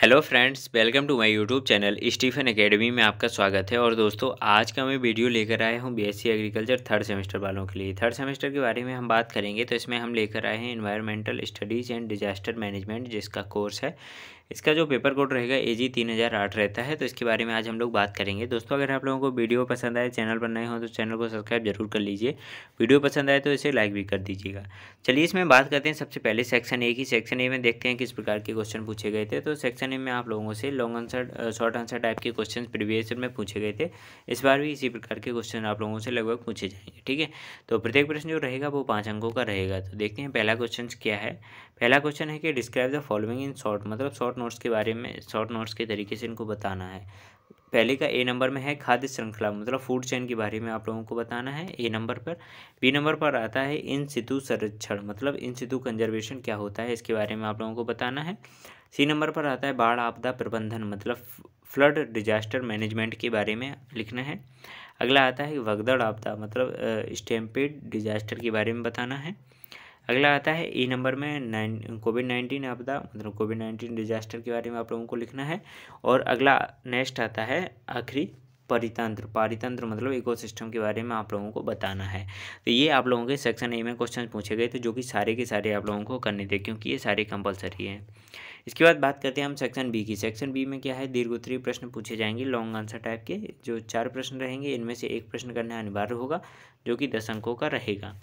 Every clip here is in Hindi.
hello friends welcome to my YouTube channel Stephen academy में आपका स्वागत है और दोस्तों आज का मैं वीडियो लेकर आया हूं बीएससी एग्रीकल्चर थर्ड सेमेस्टर वालों के लिए थर्ड सेमेस्टर के बारे में हम बात करेंगे तो इसमें हम लेकर आए हैं environmental studies and disaster management जिसका कोर्स है इसका जो पेपर कोड रहेगा ए जी तीन हज़ार आठ रहता है तो इसके बारे में आज हम लोग बात करेंगे दोस्तों अगर आप लोगों को वीडियो पसंद आए चैनल पर नए हो तो चैनल को सब्सक्राइब जरूर कर लीजिए वीडियो पसंद आए तो इसे लाइक भी कर दीजिएगा चलिए इसमें बात करते हैं सबसे पहले सेक्शन ए की सेक्शन ए में देखते हैं किस प्रकार के क्वेश्चन पूछे गए थे तो सेक्शन ए में आप लोगों से long answer short answer type के क्वेश्चन प्रीवियस में पूछे गए थे इस बार भी इसी प्रकार के क्वेश्चन आप लोगों से लगभग पूछे जाएंगे ठीक है तो प्रत्येक प्रश्न जो रहेगा वो पाँच अंकों का रहेगा तो देखते हैं पहला क्वेश्चन क्या है पहला क्वेश्चन है कि describe the following in short मतलब शॉर्ट शॉर्ट नोट्स के बारे में शॉर्ट नोट्स के तरीके से इनको बताना है पहले का ए नंबर में है खाद्य श्रृंखला मतलब फूड चेन के बारे में आप लोगों को बताना है ए नंबर पर बी नंबर पर आता है इन सितु संरक्षण मतलब इन सितु कंजर्वेशन क्या होता है इसके बारे में आप लोगों को बताना है सी नंबर पर आता है बाढ़ आपदा प्रबंधन मतलब फ्लड डिजास्टर मैनेजमेंट के बारे में लिखना है अगला आता है वगदड़ आपदा मतलब स्टैम्पेड डिजास्टर के बारे में बताना है अगला आता है ई e नंबर में नाइन कोविड नाइन्टीन आपदा मतलब कोविड नाइन्टीन डिजास्टर के बारे में आप लोगों को लिखना है और अगला नेक्स्ट आता है आखिरी परितंत्र पारितंत्र मतलब इकोसिस्टम के बारे में आप लोगों को बताना है तो ये आप लोगों के सेक्शन ए में क्वेश्चन पूछे गए थे जो कि सारे के सारे आप लोगों को करने थे क्योंकि ये सारे कंपलसरी हैं इसके बाद बात करते हैं हम सेक्शन बी की सेक्शन बी में क्या है दीर्घ उत्तरीय प्रश्न पूछे जाएंगे लॉन्ग आंसर टाइप के जो चार प्रश्न रहेंगे इनमें से एक प्रश्न करना अनिवार्य होगा जो कि दस अंकों का रहेगा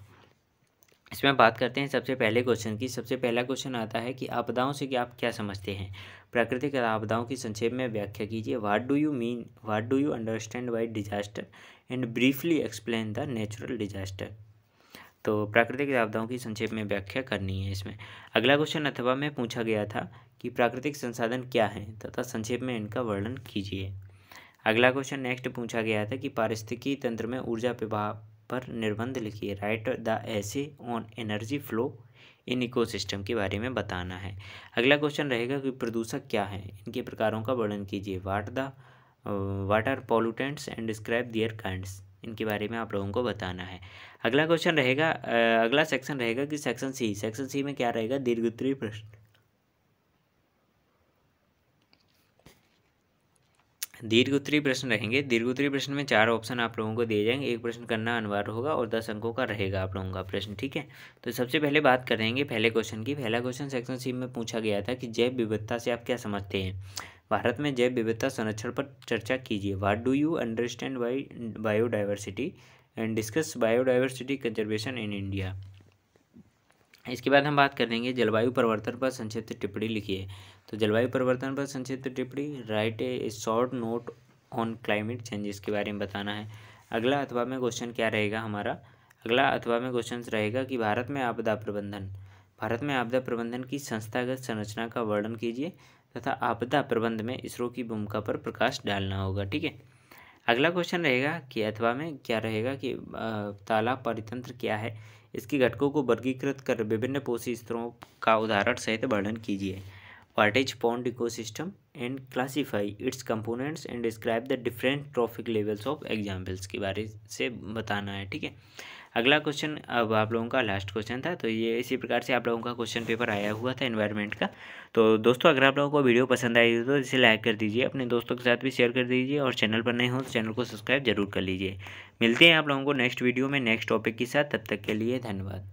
इसमें बात करते हैं सबसे पहले क्वेश्चन की सबसे पहला क्वेश्चन आता है कि आपदाओं से कि आप क्या समझते हैं प्राकृतिक आपदाओं की संक्षेप में व्याख्या कीजिए what do you mean what do you understand by disaster and briefly explain the natural disaster तो प्राकृतिक आपदाओं की संक्षेप में व्याख्या करनी है इसमें अगला क्वेश्चन अथवा में पूछा गया था कि प्राकृतिक संसाधन क्या है तथा संक्षेप में इनका वर्णन कीजिए अगला क्वेश्चन नेक्स्ट पूछा गया था कि पारिस्थितिकी तंत्र में ऊर्जा प्रभाव पर निर्बंध लिखिए write the essay on energy flow in ecosystem के बारे में बताना है अगला क्वेश्चन रहेगा कि प्रदूषक क्या है इनके प्रकारों का वर्णन कीजिए what the what are pollutants and describe their kinds इनके बारे में आप लोगों को बताना है अगला क्वेश्चन रहेगा uh, अगला सेक्शन रहेगा कि सेक्शन सी सेक्शन सी में क्या रहेगा दीर्घोत्तरी प्रश्न दीर्घ उत्तरी प्रश्न रहेंगे दीर्घ उत्तरी प्रश्न में चार ऑप्शन आप लोगों को दिए जाएंगे एक प्रश्न करना अनिवार्य होगा और दस अंकों का रहेगा आप लोगों का प्रश्न ठीक है तो सबसे पहले बात करेंगे पहले क्वेश्चन की पहला क्वेश्चन सेक्शन सी में पूछा गया था कि जैव विविधता से आप क्या समझते हैं भारत में जैव विविधता संरक्षण पर चर्चा कीजिए what do you understand by biodiversity and discuss biodiversity conservation in India इसके बाद हम बात करेंगे जलवायु परिवर्तन पर संक्षिप्त टिप्पणी लिखिए तो जलवायु परिवर्तन पर संक्षिप्त टिप्पणी write a short note on climate changes के बारे में बताना है अगला अथवा में क्वेश्चन क्या रहेगा हमारा अगला अथवा में क्वेश्चन रहेगा कि भारत में आपदा प्रबंधन भारत में आपदा प्रबंधन की संस्थागत संरचना का वर्णन कीजिए तथा आपदा प्रबंध में इसरो की भूमिका पर प्रकाश डालना होगा ठीक है अगला क्वेश्चन रहेगा कि अथवा में क्या रहेगा कि तालाब परितंत्र क्या है इसके घटकों को वर्गीकृत कर विभिन्न पोषी स्तरों का उदाहरण सहित वर्णन कीजिए Portage pond ecosystem and classify its components and describe the different trophic levels of examples के बारे से बताना है ठीक है अगला क्वेश्चन अब आप लोगों का लास्ट क्वेश्चन था तो ये इसी प्रकार से आप लोगों का क्वेश्चन पेपर आया हुआ था इन्वायरमेंट का तो दोस्तों अगर आप लोगों को वीडियो पसंद आई तो इसे लाइक कर दीजिए अपने दोस्तों के साथ भी शेयर कर दीजिए और चैनल पर नए हो तो चैनल को सब्सक्राइब जरूर कर लीजिए मिलते हैं आप लोगों को नेक्स्ट वीडियो में नेक्स्ट टॉपिक के साथ तब तक के लिए धन्यवाद